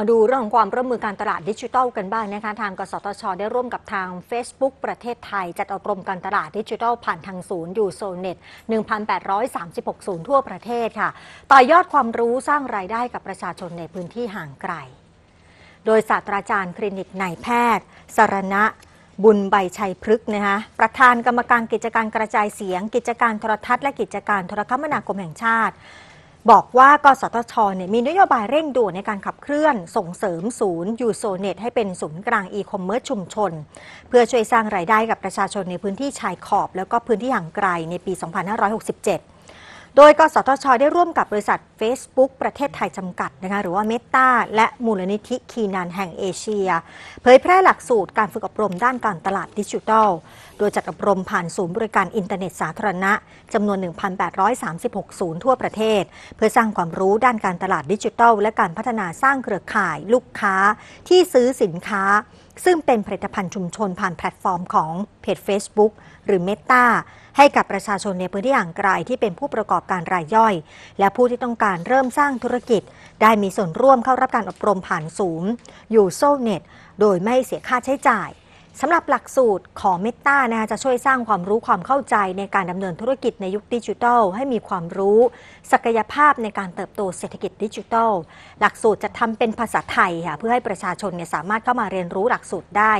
มาดูเรื่องของความร่วมมือการตลาดดิจิทัลกันบ้างนะคะทางกสทช ได้ร่วมกับทาง Facebook ประเทศไทย จัดอบรมการตลาดดิจิทัลผ่านทางศูนย์ อยู่โซเน็ต 1,836ศูนย์ทั่วประเทศค่ะ ต่อยอดความรู้สร้างรายได้กับประชาชนในพื้นที่ห่างไกล โดยศาสตราจารย์คลินิกนายแพทย์ สรณะ บุญใบชัยพฤกษ์นะคะประธานกรรมการกิจการกระจายเสียง กิจการโทรทัศน์และกิจการโทรคมนาคมแห่งชาติบอกว่ากสทชเนี่ยมีนโยบายเร่งด่วนในการขับเคลื่อนส่งเสริมศูนย์ยูโซเน็ตให้เป็นศูนย์กลางอีคอมเมิร์ซชุมชน เพื่อช่วยสร้างรายได้กับประชาชนในพื้นที่ชายขอบ แล้วก็พื้นที่ห่างไกลในปี 2567โดยกสทช ได้ร่วมกับบริษัท Facebook ประเทศไทยจำกัดนะคะหรือว่าเมตตาและมูลนิธิ คีนันแห่งเอเชีย เผยแพร่หลักสูตรการฝึกอบรมด้านการตลาดดิจิทัล โดยจัดอบรมผ่านศูนย์บริการอินเทอร์เน็ตสาธารณะจำนวน 1,836 ศูนย์ทั่วประเทศ เพื่อสร้างความรู้ด้านการตลาดดิจิทัล และการพัฒนาสร้างเครือข่าย ลูกค้า ที่ซื้อสินค้าซึ่งเป็นผลิตภัณฑ์ชุมชนผ่านแพลตฟอร์มของเพจ Facebook หรือ Meta ให้กับประชาชนในพื้นที่ห่างไกลที่เป็นผู้ประกอบการรายย่อย และผู้ที่ต้องการเริ่มสร้างธุรกิจ ได้มีส่วนร่วมเข้ารับการอบรมผ่านสูมอยู่โซเน็ต โดยไม่เสียค่าใช้จ่ายสำหรับหลักสูตรของเมตานะคะจะช่วยสร้างความรู้ความเข้าใจในการดำเนินธุรกิจในยุคดิจิทัลให้มีความรู้ ศักยภาพในการเติบโตเศรษฐกิจดิจิทัล หลักสูตรจะทำเป็นภาษาไทยค่ะเพื่อให้ประชาชนเนี่ยสามารถเข้ามาเรียนรู้หลักสูตรได้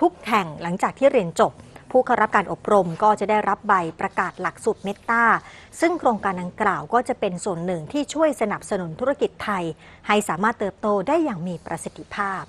ทุกแห่งหลังจากที่เรียนจบ ผู้เข้ารับการอบรมก็จะได้รับใบประกาศหลักสูตรเมตาซึ่งโครงการดังกล่าวก็จะเป็นส่วนหนึ่งที่ช่วยสนับสนุนธุรกิจไทย ให้สามารถเติบโตได้อย่างมีประสิทธิภาพ